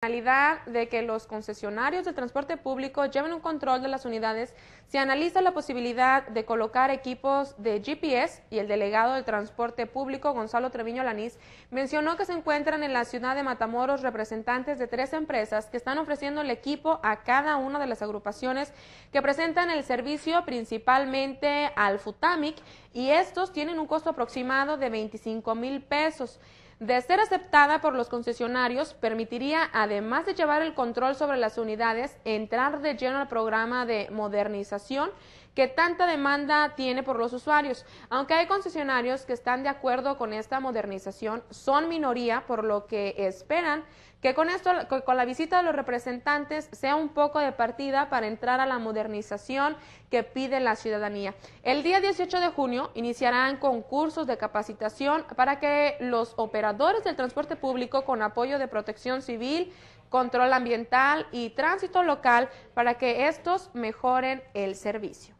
finalidad de que los concesionarios de transporte público lleven un control de las unidades, se analiza la posibilidad de colocar equipos de GPS y el delegado del transporte público, Gonzalo Treviño Laniz mencionó que se encuentran en la ciudad de Matamoros representantes de tres empresas que están ofreciendo el equipo a cada una de las agrupaciones que presentan el servicio principalmente al Futamic y estos tienen un costo aproximado de 25 mil pesos. De ser aceptada por los concesionarios, permitiría, además de llevar el control sobre las unidades, entrar de lleno al programa de modernización que tanta demanda tiene por los usuarios. Aunque hay concesionarios que están de acuerdo con esta modernización, son minoría, por lo que esperan que con esto, con la visita de los representantes sea un poco de partida para entrar a la modernización que pide la ciudadanía. El día 18 de junio iniciarán concursos de capacitación para que los operadores del transporte público con apoyo de protección civil, control ambiental y tránsito local para que estos mejoren el servicio.